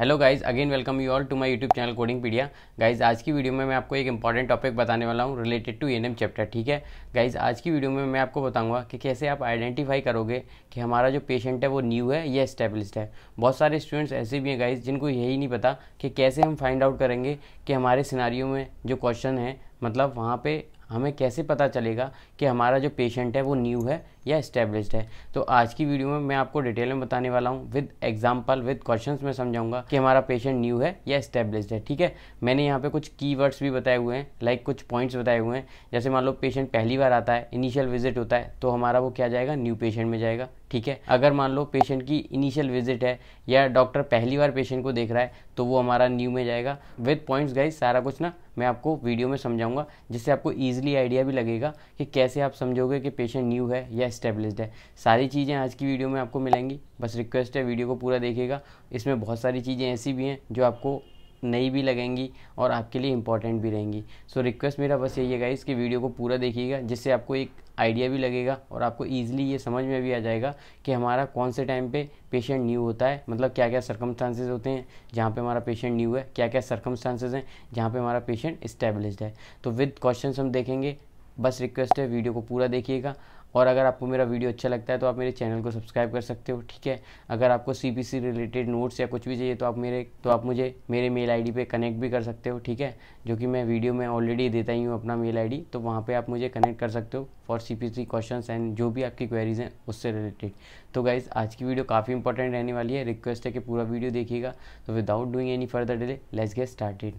hello guys again welcome you all to my YouTube channel coding pedia guys आज की video में मैं आपको एक इंपॉर्टेंट टॉपिक बताने वाला हूँ रिलेटेड टू एन चैप्टर ठीक है गाइज आज की वीडियो में मैं आपको बताऊंगा कि कैसे आप आइडेंटिफाई करोगे कि हमारा जो पेशेंट है वो न्यू है या स्टेब्लिस्ड है बहुत सारे स्टूडेंट्स ऐसे भी हैं गाइज जिनको यही नहीं पता कि कैसे हम फाइंड आउट करेंगे कि हमारे सिनारियों में जो क्वेश्चन है मतलब वहाँ पे हमें कैसे पता चलेगा कि हमारा जो पेशेंट है वो न्यू है या इस्टेब्लिश्ड है तो आज की वीडियो में मैं आपको डिटेल में बताने वाला हूँ विद एग्जाम्पल विद क्वेश्चन में समझाऊंगा कि हमारा पेशेंट न्यू है या इस्टेब्लिश्ड है ठीक है मैंने यहाँ पे कुछ की भी बताए हुए हैं लाइक कुछ पॉइंट्स बताए हुए हैं जैसे मान लो पेशेंट पहली बार आता है इनिशियल विजिट होता है तो हमारा वो क्या जाएगा न्यू पेशेंट में जाएगा ठीक है अगर मान लो पेशेंट की इनिशियल विजिट है या डॉक्टर पहली बार पेशेंट को देख रहा है तो वो हमारा न्यू में जाएगा विद पॉइंट्स गाइज सारा कुछ ना मैं आपको वीडियो में समझाऊंगा जिससे आपको ईजिली आइडिया भी लगेगा कि कैसे आप समझोगे कि पेशेंट न्यू है या इस्टेब्लिश्ड है सारी चीज़ें आज की वीडियो में आपको मिलेंगी बस रिक्वेस्ट है वीडियो को पूरा देखेगा इसमें बहुत सारी चीज़ें ऐसी भी हैं जो आपको नई भी लगेंगी और आपके लिए इंपॉर्टेंट भी रहेंगी सो रिक्वेस्ट मेरा बस यही है गाइस कि वीडियो को पूरा देखिएगा जिससे आपको एक आइडिया भी लगेगा और आपको ईजिली ये समझ में भी आ जाएगा कि हमारा कौन से टाइम पे पेशेंट न्यू होता है मतलब क्या क्या सर्कमस्टांसेस होते हैं जहाँ पे हमारा पेशेंट न्यू है क्या क्या सर्कमस्टांसेस हैं जहाँ पे हमारा पेशेंट इस्टेब्लिश है तो विद क्वेश्चन हम देखेंगे बस रिक्वेस्ट है वीडियो को पूरा देखिएगा और अगर आपको मेरा वीडियो अच्छा लगता है तो आप मेरे चैनल को सब्सक्राइब कर सकते हो ठीक है अगर आपको सी रिलेटेड नोट्स या कुछ भी चाहिए तो आप मेरे तो आप मुझे मेरे मेल आईडी पे कनेक्ट भी कर सकते हो ठीक है जो कि मैं वीडियो में ऑलरेडी देता ही हूँ अपना मेल आईडी तो वहाँ पर आप मुझे कनेक्ट कर सकते हो for C P question and जो भी आपकी क्वेरीज हैं उससे रिलेटेड तो गाइज़ आज की वीडियो काफ़ी इंपॉर्टेंट रहने वाली है रिक्वेस्ट है कि पूरा वीडियो देखिएगा तो without doing any further delay let's get started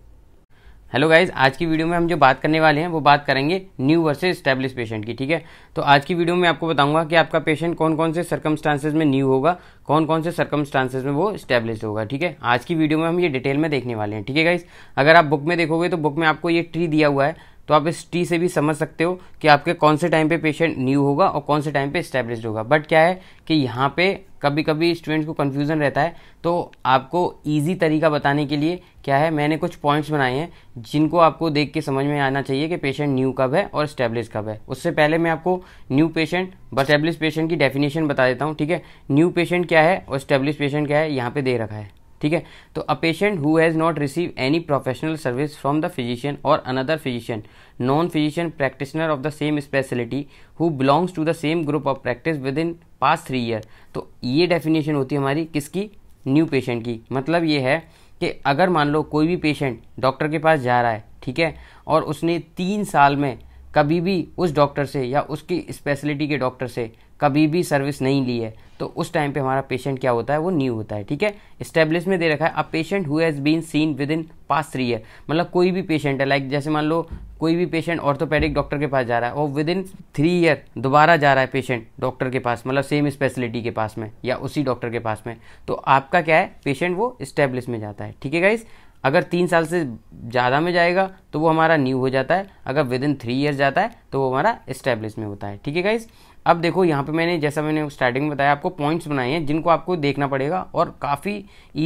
hello guys आज की वीडियो में हम जो बात करने वाले हैं वो बात करेंगे न्यू वर्सेस स्टैब्लिश पेशेंट की ठीक है तो आज की वीडियो में आपको बताऊंगा कि आपका पेशेंट कौन कौन से सर्कमस्टांसेस में न्यू होगा कौन कौन से सर्कमस्टांसेस में वो स्टैब्लिश होगा ठीक है आज की वीडियो में हम ये डिटेल में देखने वाले हैं ठीक है गाइज अगर आप बुक में देखोगे तो बुक में आपको ये ट्री दिया हुआ है तो आप इस टी से भी समझ सकते हो कि आपके कौन से टाइम पे पेशेंट न्यू होगा और कौन से टाइम पे इस्टेब्लिश होगा बट क्या है कि यहाँ पे कभी कभी स्टूडेंट्स को कन्फ्यूज़न रहता है तो आपको ईजी तरीका बताने के लिए क्या है मैंने कुछ पॉइंट्स बनाए हैं जिनको आपको देख के समझ में आना चाहिए कि पेशेंट न्यू कब है और इस्टेब्लिश कब है उससे पहले मैं आपको न्यू पेशेंट और पेशेंट की डेफिनेशन बता देता हूँ ठीक है न्यू पेशेंट क्या है और इस्टेब्लिश पेशेंट क्या है यहाँ पर दे रखा है ठीक है तो a patient who has not receive any professional service from the physician or another physician non physician practitioner of the same speciality who belongs to the same group of practice within past three year तो ये definition होती है हमारी किसकी new patient की मतलब ये है कि अगर मान लो कोई भी पेशेंट डॉक्टर के पास जा रहा है ठीक है और उसने तीन साल में कभी भी उस डॉक्टर से या उसकी स्पेशलिटी के डॉक्टर से कभी भी सर्विस नहीं ली है तो उस टाइम पे हमारा पेशेंट क्या होता है वो न्यू होता है ठीक है स्टेब्लिश में दे रखा है अब patient who has been seen within past three year मतलब कोई भी पेशेंट है लाइक जैसे मान लो कोई भी पेशेंट ऑर्थोपेडिक डॉक्टर के पास जा रहा है वो विद इन थ्री ईयर दोबारा जा रहा है पेशेंट डॉक्टर के पास मतलब सेम स्पेशलिटी के पास में या उसी डॉक्टर के पास में तो आपका क्या है पेशेंट वो स्टेब्लिश में जाता है ठीक है गाइज़ अगर तीन साल से ज़्यादा में जाएगा तो वो हमारा न्यू हो जाता है अगर विद इन थ्री ईयर जाता है तो वो हमारा इस्टेब्लिश में होता है ठीक है गाइज़ अब देखो यहाँ पे मैंने जैसा मैंने स्टार्टिंग में बताया आपको पॉइंट्स बनाए हैं जिनको आपको देखना पड़ेगा और काफ़ी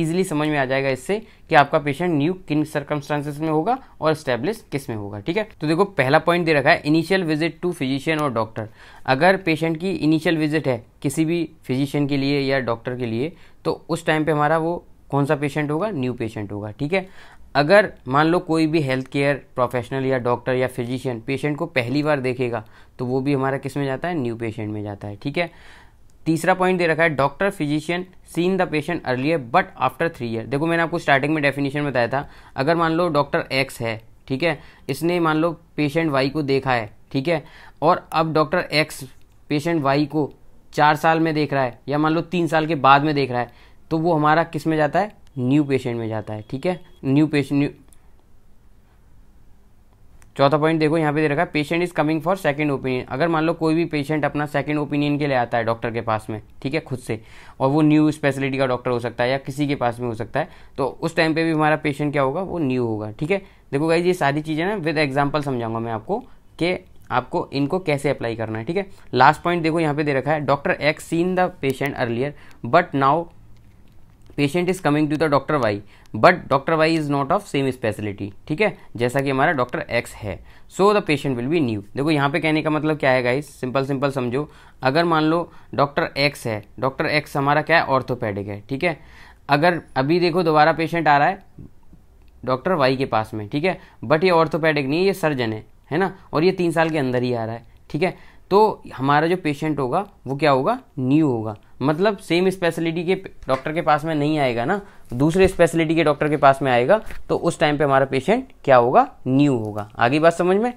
ईजिली समझ में आ जाएगा इससे कि आपका पेशेंट न्यू किन सर्कमस्टांसिस में होगा और स्टेब्लिश किस में होगा ठीक है तो देखो पहला पॉइंट दे रखा है इनिशियल विजिट टू फिजिशियन और डॉक्टर अगर पेशेंट की इनिशियल विजिट है किसी भी फिजिशियन के लिए या डॉक्टर के लिए तो उस टाइम पर हमारा वो कौन सा पेशेंट होगा न्यू पेशेंट होगा ठीक है अगर मान लो कोई भी हेल्थ केयर प्रोफेशनल या डॉक्टर या फिजिशियन पेशेंट को पहली बार देखेगा तो वो भी हमारा किस में जाता है न्यू पेशेंट में जाता है ठीक है तीसरा पॉइंट दे रखा है doctor physician seen the patient earlier but after three year देखो मैंने आपको स्टार्टिंग में डेफिनेशन बताया था अगर मान लो डॉक्टर एक्स है ठीक है इसने मान लो पेशेंट वाई को देखा है ठीक है और अब डॉक्टर एक्स पेशेंट वाई को चार साल में देख रहा है या मान लो तीन साल के बाद में देख रहा है तो वो हमारा किस में जाता है न्यू पेशेंट में जाता है ठीक है न्यू पेशेंट न्यू चौथा पॉइंट देखो यहाँ पे दे रखा है patient is coming for second opinion अगर मान लो कोई भी पेशेंट अपना सेकंड ओपिनियन के लिए आता है डॉक्टर के पास में ठीक है खुद से और वो न्यू स्पेशलिटी का डॉक्टर हो सकता है या किसी के पास में हो सकता है तो उस टाइम पे भी हमारा पेशेंट क्या होगा वो न्यू होगा ठीक है देखो भाई ये सारी चीज़ें ना विद एग्जाम्पल समझाऊंगा मैं आपको कि आपको इनको कैसे अप्लाई करना है ठीक है लास्ट पॉइंट देखो यहाँ पे दे रखा है doctor X seen the patient earlier but now patient is coming to the doctor Y but doctor Y is not of same speciality ठीक है जैसा कि हमारा डॉक्टर एक्स है so the patient will be new देखो यहाँ पे कहने का मतलब क्या है गाइस सिंपल सिंपल समझो अगर मान लो डॉक्टर एक्स है डॉक्टर एक्स हमारा क्या है ऑर्थोपेडिक है ठीक है अगर अभी देखो दोबारा पेशेंट आ रहा है डॉक्टर वाई के पास में ठीक है बट ये ऑर्थोपेडिक नहीं है ये सर्जन है है ना और ये तीन साल के अंदर ही आ रहा है ठीक है तो हमारा जो पेशेंट होगा वो क्या होगा न्यू होगा मतलब सेम स्पेशलिटी के डॉक्टर के पास में नहीं आएगा ना दूसरे स्पेशलिटी के डॉक्टर के पास में आएगा तो उस टाइम पे हमारा पेशेंट क्या होगा न्यू होगा आगे बात समझ में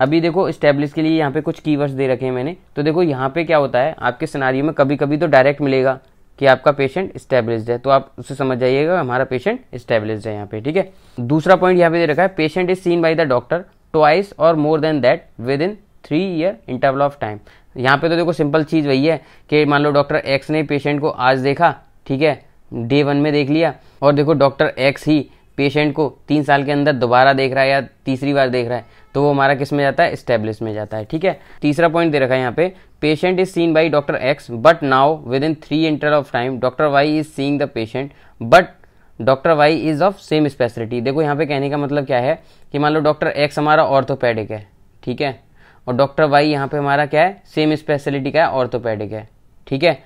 अभी देखो स्टेब्लिश के लिए यहाँ पे कुछ कीवर्ड्स दे रखे हैं मैंने तो देखो यहाँ पे क्या होता है आपके सिनारियों में कभी कभी तो डायरेक्ट मिलेगा कि आपका पेशेंट स्टेब्लिश है तो आप उसे समझ जाइएगा हमारा पेशेंट स्टेब्लिश है यहाँ पे ठीक है दूसरा पॉइंट यहाँ पे दे रखा है patient is seen by the doctor twice or more than that within three year interval of time यहाँ पे तो देखो सिंपल चीज़ वही है कि मान लो डॉक्टर एक्स ने पेशेंट को आज देखा ठीक है डे वन में देख लिया और देखो डॉक्टर एक्स ही पेशेंट को तीन साल के अंदर दोबारा देख रहा है या तीसरी बार देख रहा है तो वो हमारा किस में जाता है स्टेब्लिश में जाता है ठीक है तीसरा पॉइंट दे रखा है यहाँ पे patient is seen by doctor X but now within three inter of time doctor Y is seeing the patient but doctor Y is of same speciality देखो यहाँ पे कहने का मतलब क्या है कि मान लो डॉक्टर एक्स हमारा ऑर्थोपेडिक है ठीक है और डॉक्टर वाई यहाँ पे हमारा क्या है सेम स्पेशलिटी का है ऑर्थोपेडिक है ठीक है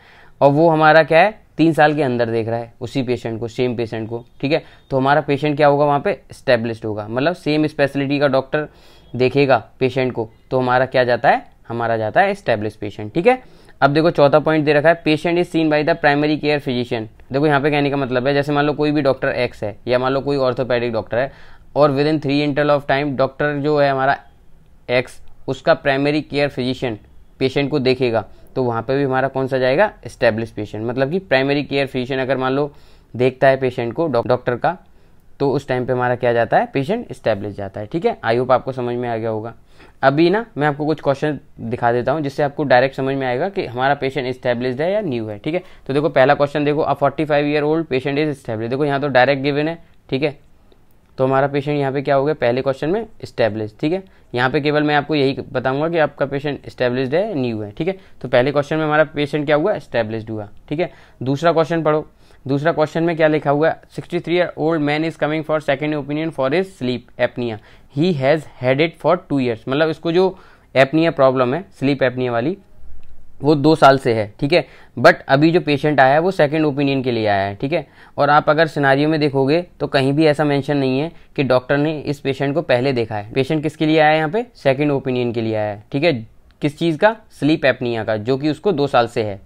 और वो हमारा क्या है तीन साल के अंदर देख रहा है उसी पेशेंट को सेम पेशेंट को ठीक है तो हमारा पेशेंट क्या होगा वहाँ पे स्टेब्लिश होगा मतलब सेम स्पेशलिटी का डॉक्टर देखेगा पेशेंट को तो हमारा क्या जाता है हमारा जाता है स्टेब्लिश पेशेंट ठीक है अब देखो चौथा पॉइंट दे रखा है patient is seen by the primary care physician देखो यहाँ पे कहने का मतलब है जैसे मान लो कोई भी डॉक्टर एक्स है या मान लो कोई ऑर्थोपेडिक डॉक्टर है और within three interval of time doctor जो है हमारा एक्स उसका प्राइमरी केयर फिजिशियन पेशेंट को देखेगा तो वहाँ पे भी हमारा कौन सा जाएगा इस्टेब्लिश पेशेंट मतलब कि प्राइमरी केयर फिजिशियन अगर मान लो देखता है पेशेंट को डॉक्टर का तो उस टाइम पे हमारा क्या जाता है पेशेंट स्टैब्लिश जाता है ठीक है आई होप आपको समझ में आ गया होगा अभी ना मैं आपको कुछ क्वेश्चन दिखा देता हूँ जिससे आपको डायरेक्ट समझ में आएगा कि हमारा पेशेंट इस्टेब्लिश है या न्यू है ठीक है तो देखो पहला क्वेश्चन देखो a forty five year old patient is establish देखो यहाँ तो डायरेक्ट गिवन है ठीक है तो हमारा पेशेंट यहाँ पे क्या हो गया पहले क्वेश्चन में स्टैब्लिश ठीक है यहाँ पे केवल मैं आपको यही बताऊंगा कि आपका पेशेंट स्टैब्लिश्ड है न्यू है ठीक है तो पहले क्वेश्चन में हमारा पेशेंट क्या हुआ स्टैब्लिश्ड हुआ ठीक है दूसरा क्वेश्चन पढ़ो दूसरा क्वेश्चन में क्या लिखा हुआ है sixty three year old man is coming for second opinion for his sleep apnoea he has had it for two years मतलब इसको जो एपनिया प्रॉब्लम है स्लीप एपनिया वाली वो दो साल से है ठीक है बट अभी जो पेशेंट आया है वो सेकंड ओपिनियन के लिए आया है ठीक है और आप अगर सिनारियों में देखोगे तो कहीं भी ऐसा मेंशन नहीं है कि डॉक्टर ने इस पेशेंट को पहले देखा है पेशेंट किसके लिए आया है यहाँ पे सेकंड ओपिनियन के लिए आया है ठीक है किस चीज़ का स्लीप एपनिया का जो कि उसको दो साल से है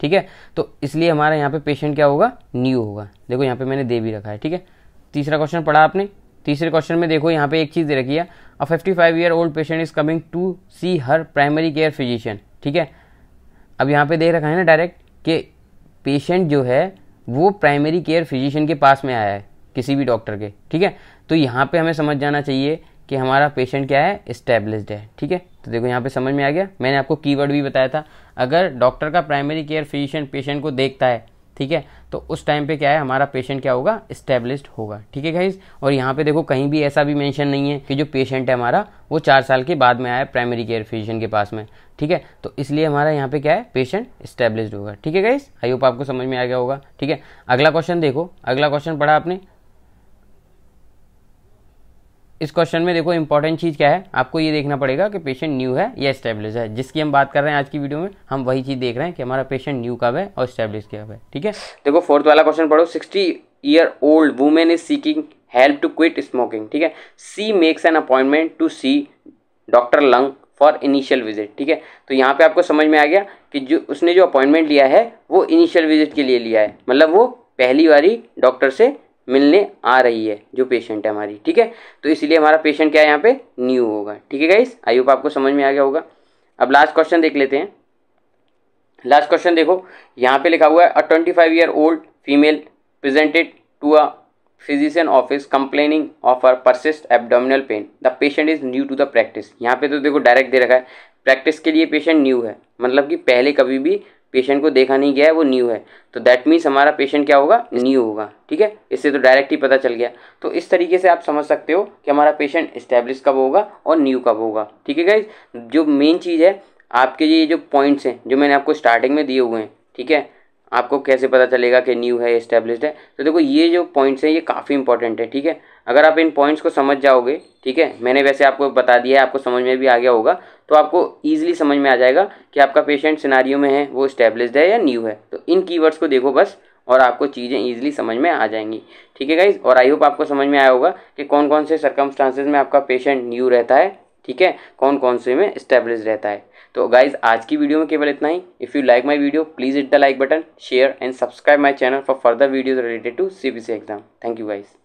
ठीक है तो इसलिए हमारा यहाँ पे पेशेंट क्या होगा न्यू होगा देखो यहाँ पे मैंने दे भी रखा है ठीक है तीसरा क्वेश्चन पढ़ा आपने तीसरे क्वेश्चन में देखो यहाँ पे एक चीज़ दे रखी है a fifty five year old patient is coming to see her primary care physician ठीक है अब यहाँ पे देख रखा है ना डायरेक्ट कि पेशेंट जो है वो प्राइमरी केयर फिजिशियन के पास में आया है किसी भी डॉक्टर के ठीक है तो यहाँ पे हमें समझ जाना चाहिए कि हमारा पेशेंट क्या है इस्टेब्लिश्ड है ठीक है तो देखो यहाँ पे समझ में आ गया मैंने आपको कीवर्ड भी बताया था अगर डॉक्टर का प्राइमरी केयर फिजिशियन पेशेंट को देखता है ठीक है तो उस टाइम पे क्या है हमारा पेशेंट क्या होगा इस्टेब्लिश होगा ठीक है गाइज और यहाँ पे देखो कहीं भी ऐसा भी मेंशन नहीं है कि जो पेशेंट है हमारा वो चार साल के बाद में आया प्राइमरी केयर फिजिशियन के पास में ठीक है तो इसलिए हमारा यहाँ पे क्या है पेशेंट इस्टेब्लिश होगा ठीक है गाइज आई होप आपको समझ में आ गया होगा ठीक है अगला क्वेश्चन देखो अगला क्वेश्चन पढ़ा आपने इस क्वेश्चन में देखो इंपॉर्टेंट चीज़ क्या है आपको ये देखना पड़ेगा कि पेशेंट न्यू है या स्टेब्लिश है जिसकी हम बात कर रहे हैं आज की वीडियो में हम वही चीज़ देख रहे हैं कि हमारा पेशेंट न्यू कब है और स्टेब्लिश कब है ठीक है देखो फोर्थ वाला क्वेश्चन पढ़ो sixty year old women is seeking help to quit smoking ठीक है she makes an appointment to see doctor lung for initial visit ठीक है तो यहाँ पे आपको समझ में आ गया कि जो उसने जो अपॉइंटमेंट लिया है वो इनिशियल विजिट के लिए लिया है मतलब वो पहली बारी डॉक्टर से मिलने आ रही है जो पेशेंट है हमारी ठीक है तो इसलिए हमारा पेशेंट क्या है यहाँ पे न्यू होगा ठीक है गाइस आई होप आपको समझ में आ गया होगा अब लास्ट क्वेश्चन देख लेते हैं लास्ट क्वेश्चन देखो यहाँ पे लिखा हुआ है a twenty five year old female presented to a physician office complaining of uh persist abdominal pain the patient is new to the practice यहाँ पे तो देखो डायरेक्ट दे रखा है प्रैक्टिस के लिए पेशेंट न्यू है मतलब कि पहले कभी भी पेशेंट को देखा नहीं गया है वो न्यू है तो दैट मीन्स हमारा पेशेंट क्या होगा न्यू होगा ठीक है इससे तो डायरेक्ट ही पता चल गया तो इस तरीके से आप समझ सकते हो कि हमारा पेशेंट इस्टेब्लिश कब होगा और न्यू कब होगा ठीक है गाइज जो मेन चीज़ है आपके ये जो पॉइंट्स हैं जो मैंने आपको स्टार्टिंग में दिए हुए हैं ठीक है आपको कैसे पता चलेगा कि न्यू है इस्टेब्लिश्ड है तो देखो ये जो पॉइंट्स हैं ये काफ़ी इंपॉर्टेंट है ठीक है अगर आप इन पॉइंट्स को समझ जाओगे ठीक है मैंने वैसे आपको बता दिया है आपको समझ में भी आ गया होगा तो आपको ईजिली समझ में आ जाएगा कि आपका पेशेंट सिनारियो में है वो इस्टेब्लिश है या न्यू है तो इन कीवर्ड्स को देखो बस और आपको चीज़ें ईजिली समझ में आ जाएंगी ठीक है गाइज और आई होप आपको समझ में आया होगा कि कौन कौन से सर्कमस्टांसेज में आपका पेशेंट न्यू रहता है ठीक है कौन कौन से में इस्टेब्लिश रहता है तो गाइज आज की वीडियो में केवल इतना ही if you like my video please hit the like button share and subscribe my channel for further videos related to C exam thank you guys